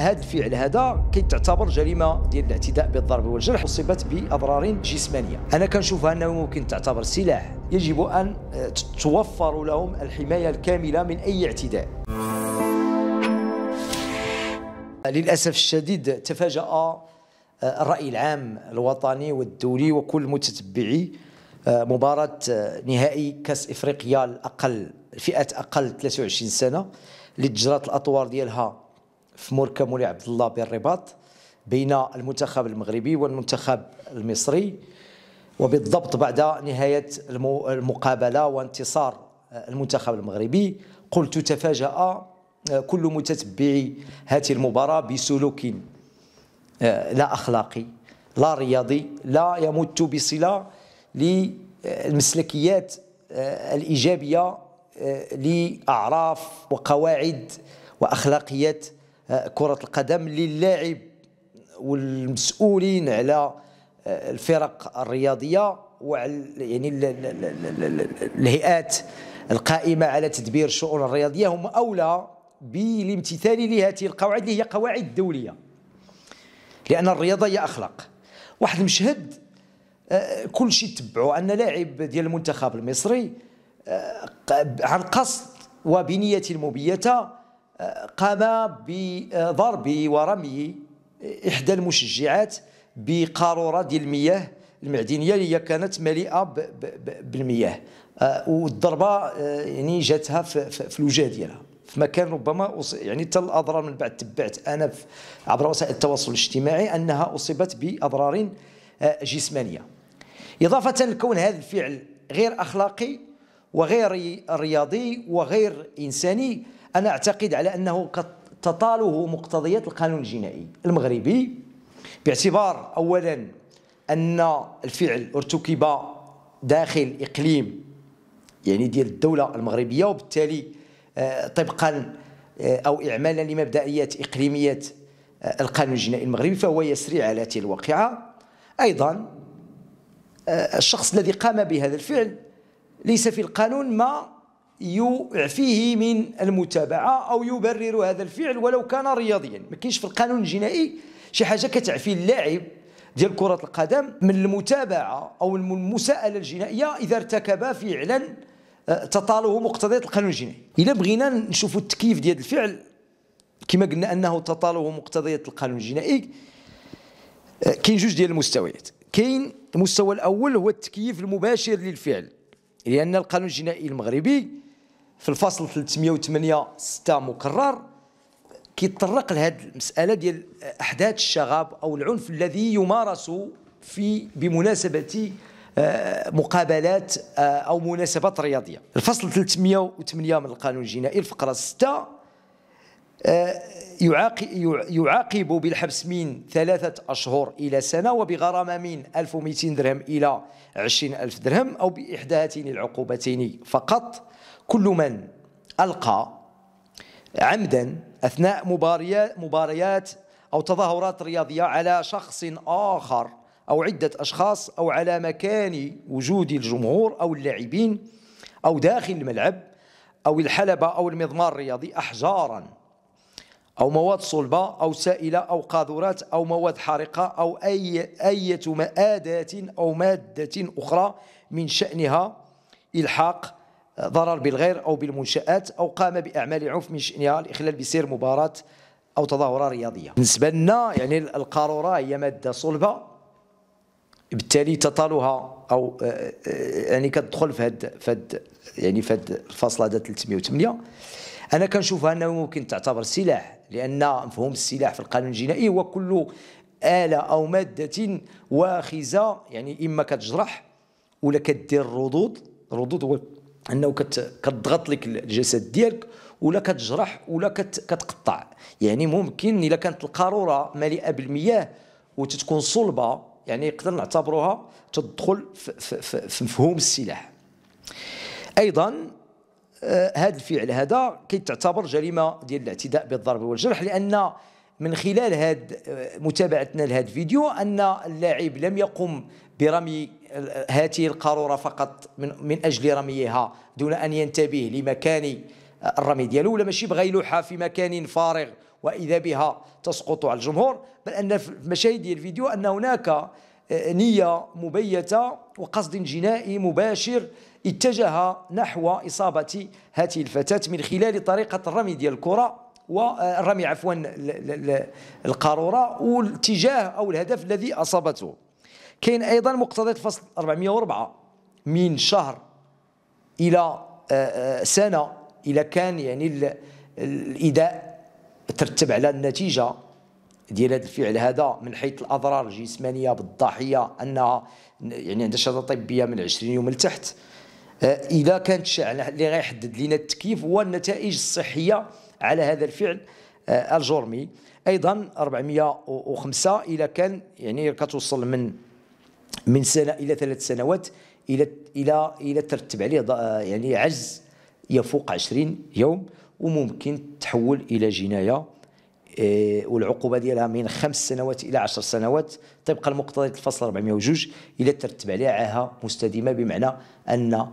هذا الفعل هذا كيتعتبر جريمه ديال الاعتداء بالضرب والجرح اصيبت باضرار جسمانيه انا كنشوفها انه ممكن تعتبر سلاح يجب ان آه، توفر لهم الحمايه الكامله من اي اعتداء للاسف الشديد تفاجا آه، الراي العام الوطني والدولي وكل متتبعي آه، مباراه نهائي كاس افريقيا الاقل فئه اقل 23 سنه اللي تجرات الاطوار ديالها في مركب مولاي عبد الله بالرباط بين المنتخب المغربي والمنتخب المصري وبالضبط بعد نهاية المقابلة وانتصار المنتخب المغربي قلت تفاجأ آه، كل متتبعي هذه المباراة بسلوك آه، لا أخلاقي لا رياضي لا يمت بصلة للمسلكيات آه، الإيجابية لأعراف وقواعد وأخلاقيات آه، كرة القدم للاعب والمسؤولين على آه، الفرق الرياضية وعلى يعني الهيئات القائمة على تدبير الشؤون الرياضية هم أولى بالامتثال لهذه القواعد اللي هي قواعد دولية لأن الرياضة هي أخلاق واحد المشهد آه، كل شيء تبعوا أن لاعب ديال المنتخب المصري عن قصد وبنية مبيتة قام بضرب ورمي إحدى المشجعات بقارورة ديال المياه المعدنيه اللي هي كانت مليئه بالمياه آه، والضربه آه، يعني جاتها في الوجه ديالها في مكان ربما يعني حتى الاضرار من بعد تبعت انا عبر وسائل التواصل الاجتماعي انها اصيبت باضرار آه، جسمانيه اضافه لكون هذا الفعل غير اخلاقي وغير رياضي وغير انساني أنا أعتقد على أنه تطاله مقتضيات القانون الجنائي المغربي باعتبار أولا أن الفعل ارتكب داخل إقليم يعني ديال الدولة المغربية وبالتالي آه، طبقا آه، أو إعمالا لمبدئيات إقليمية آه، القانون الجنائي المغربي فهو يسري على تلك الواقعة أيضا الشخص الذي قام بهذا الفعل ليس في القانون ما يعفيه من المتابعة أو يبرر هذا الفعل ولو كان رياضيا ما كاينش في القانون الجنائي شي حاجة كتعفي اللاعب ديال كرة القدم من المتابعة أو المساءلة الجنائية إذا ارتكب فعلا آه، تطاله مقتضيات القانون الجنائي إلا بغينا نشوفوا التكييف ديال الفعل كما قلنا أنه تطاله مقتضيات القانون الجنائي آه، كاين جوج ديال المستويات كاين المستوى الأول هو التكييف المباشر للفعل لأن القانون الجنائي المغربي في الفصل 308 6 مكرر كيتطرق لهذه المساله ديال احداث الشغب او العنف الذي يمارس في بمناسبه آه، مقابلات آه، او مناسبات رياضيه الفصل 308 من القانون الجنائي الفقره 6 آه، يعاقب بالحبس من ثلاثة أشهر إلى سنة وبغرامة من 1200 درهم إلى 20000 درهم أو بإحدى هاتين العقوبتين فقط كل من ألقى عمدا أثناء مباريات, مباريات أو تظاهرات رياضية على شخص آخر أو عدة أشخاص أو على مكان وجود الجمهور أو اللاعبين أو داخل الملعب أو الحلبة أو المضمار الرياضي أحجارا أو مواد صلبة أو سائلة أو قاذورات أو مواد حارقة أو أي أية مآدات أو مادة أخرى من شأنها إلحاق ضرر بالغير أو بالمنشآت أو قام بأعمال عنف من شأنها الإخلال بسير مباراة أو تظاهرة رياضية بالنسبة لنا يعني القارورة هي مادة صلبة بالتالي تطالها أو آه، آه، يعني كتدخل في هاد في يعني في الفصل هذا 308 أنا كنشوفها أنه ممكن تعتبر سلاح لأن مفهوم السلاح في القانون الجنائي هو كل آلة أو مادة واخزة يعني إما كتجرح ولا كدير الردود الردود هو انه كتضغط لك الجسد ديالك ولا كتجرح ولا كتقطع يعني ممكن الا كانت القاروره مليئه بالمياه وتتكون صلبه يعني نقدر نعتبروها تدخل في, في مفهوم السلاح ايضا آه، هذا الفعل هذا كيتعتبر جريمه ديال الاعتداء بالضرب والجرح لان من خلال هاد متابعتنا لهذا الفيديو ان اللاعب لم يقم برمي هذه القاروره فقط من, من اجل رميها دون ان ينتبه لمكان الرمي ديالو ولا ماشي بغى يلوحها في مكان فارغ واذا بها تسقط على الجمهور بل ان في مشاهد ديال الفيديو ان هناك آه، نيه مبيته وقصد جنائي مباشر اتجه نحو اصابه هذه الفتاه من خلال طريقه الرمي ديال الكره والرمي آه، عفوا القاروره والاتجاه او الهدف الذي اصابته كاين ايضا مقتضيات الفصل 404 من شهر الى آه، آه، سنه الى كان يعني الاداء ترتب على النتيجه ديال هذا الفعل هذا من حيث الاضرار الجسمانيه بالضحيه انها يعني عندها شهاده طبيه من 20 يوم لتحت اذا كانت الشعل اللي غيحدد لنا التكييف هو النتائج الصحيه على هذا الفعل آه، الجرمي ايضا 405 الى كان يعني كتوصل من من سنه الى ثلاث سنوات الى الى الى ترتب عليه آه، يعني عجز يفوق 20 يوم وممكن تحول الى جنايه آه، والعقوبه ديالها من خمس سنوات الى عشر سنوات طبق المقتضى الفصل 402 الا ترتب عليها عاهه مستديمه بمعنى ان آه،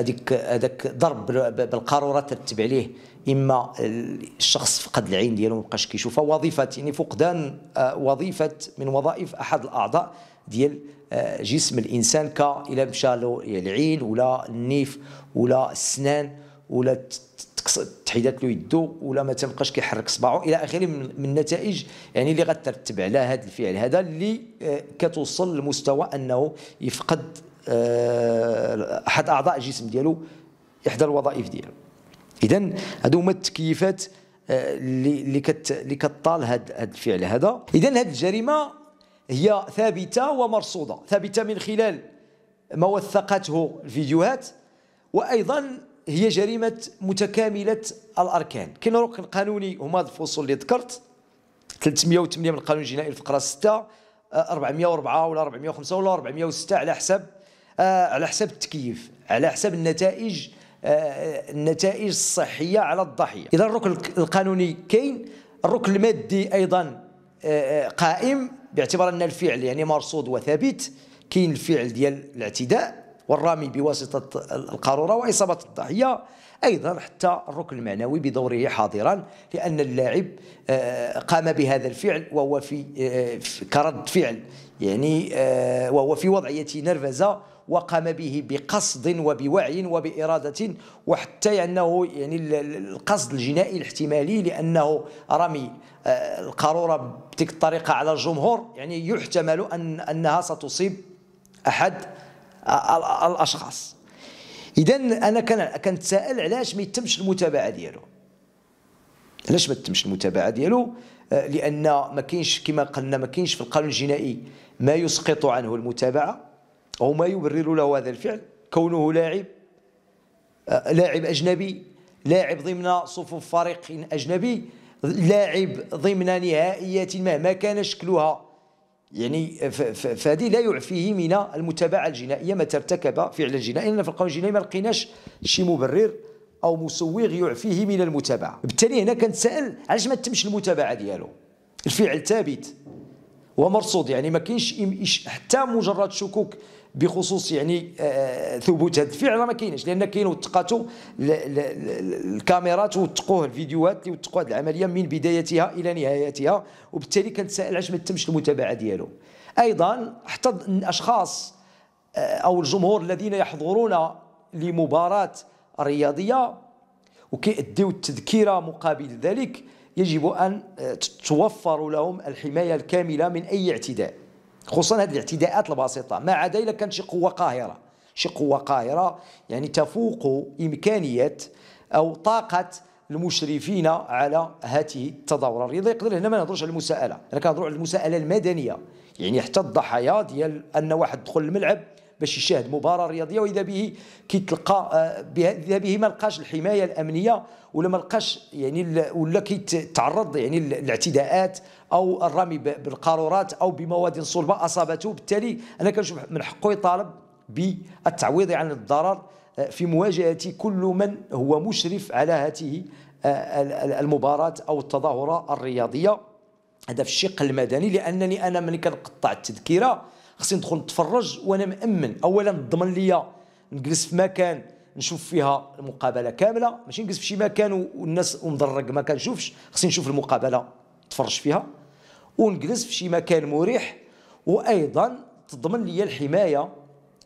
هذيك هذاك ضرب بالقاروره ترتب عليه اما الشخص فقد العين ديالو ما بقاش كيشوفها وظيفه يعني فقدان آه، وظيفه من وظائف احد الاعضاء ديال جسم الانسان ك الى مشى له العين ولا النيف ولا السنان ولا تحيدات له يدو ولا ما تبقاش كيحرك صباعو الى اخره من النتائج يعني اللي غترتب على هذا الفعل هذا اللي آه، كتوصل لمستوى انه يفقد آه، احد اعضاء الجسم ديالو احدى الوظائف ديالو اذا هادو هما التكييفات آه، اللي اللي كت اللي كطال هذا الفعل هذا اذا هذه الجريمه هي ثابته ومرصوده ثابته من خلال ما وثقته الفيديوهات وايضا هي جريمه متكامله الاركان كاين ركن قانوني هما الفصول اللي ذكرت 308 من القانون الجنائي الفقره 6 404 آه، ولا 405 ولا 406 على حسب آه، على حسب التكييف على حسب النتائج آه، النتائج الصحيه على الضحيه اذا الركن القانوني كاين الركن المادي ايضا قائم باعتبار ان الفعل يعني مرصود وثابت كاين الفعل ديال الاعتداء والرامي بواسطة القارورة وإصابة الضحيه أيضا حتى الركن المعنوي بدوره حاضرا لأن اللاعب آه، قام بهذا الفعل وهو في آه، كرد فعل يعني آه، وهو في وضعية نرفزة وقام به بقصد وبوعي وبإرادة وحتى أنه يعني القصد الجنائي الاحتمالي لأنه رمي القارورة بتلك الطريقة على الجمهور يعني يحتمل أن أنها ستصيب أحد الاشخاص اذا انا كنتسائل علاش ما يتمش المتابعه ديالو علاش ما تتمش المتابعه ديالو آه، لان ما كاينش كما قلنا ما كاينش في القانون الجنائي ما يسقط عنه المتابعه او ما يبرر له هذا الفعل كونه لاعب آه، لاعب اجنبي لاعب ضمن صفوف فريق اجنبي لاعب ضمن نهائيات مهما ما كان شكلها يعني فهذه لا يعفيه من المتابعه الجنائيه ما ترتكب فعلا جنائيا لان في القانون الجنائي ما لقيناش شي مبرر او مسوغ يعفيه من المتابعه بالتالي هنا كنتسال علاش ما تمش المتابعه ديالو الفعل ثابت ومرصود يعني ما كاينش حتى مجرد شكوك بخصوص يعني آه، آه، ثبوت هذا الفعل ما كاينش لان كاين وثقاتو الكاميرات وثقوه الفيديوهات اللي وثقوا هذه العمليه من بدايتها الى نهايتها وبالتالي كنتسائل علاش ما تمش المتابعه ديالو ايضا حتى الاشخاص آه، او الجمهور الذين يحضرون لمباراه رياضيه وكيؤديوا التذكره مقابل ذلك يجب ان توفر لهم الحمايه الكامله من اي اعتداء خصوصا هذه الاعتداءات البسيطه ما عدا الا كانت شي قوه قاهره شي قوه قاهره يعني تفوق امكانيه او طاقه المشرفين على هذه التظاهرة الرياضية يقدر هنا ما نهضروش على المساءلة انا كنهضروا على المساءلة المدنية يعني حتى الضحايا ديال ان واحد دخل الملعب باش يشاهد مباراه رياضيه واذا به كيتلقى آه، اذا به ما لقاش الحمايه الامنيه ولا ما لقاش يعني ولا كيتعرض يعني للاعتداءات او الرمي بالقارورات او بمواد صلبه اصابته بالتالي انا كنشوف من حقه يطالب بالتعويض عن الضرر آه، في مواجهه كل من هو مشرف على هذه آه، المباراة أو التظاهرة الرياضية هذا في الشق المدني لأنني أنا من كنقطع التذكرة خصني ندخل نتفرج وانا مامن اولا ضمن ليا نجلس في مكان نشوف فيها المقابله كامله ماشي نجلس في شي مكان والناس ومضرق ما كنشوفش خصني نشوف المقابله نتفرج فيها ونجلس في شي مكان مريح وايضا تضمن لي الحمايه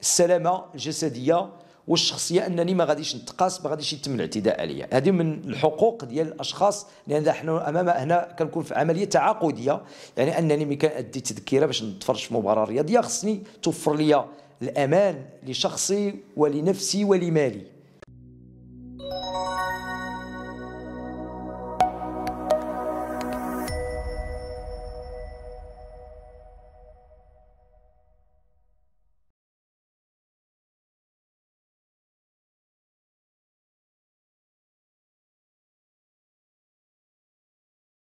السلامه الجسديه والشخصيه انني ما غاديش نتقاس ما غاديش يتم الاعتداء عليا هذه من الحقوق ديال الاشخاص لان نحن امام هنا كنكون في عمليه تعاقديه يعني انني ملي كنادي تذكره باش نتفرج في مباراه رياضيه خصني توفر لي الامان لشخصي ولنفسي ولمالي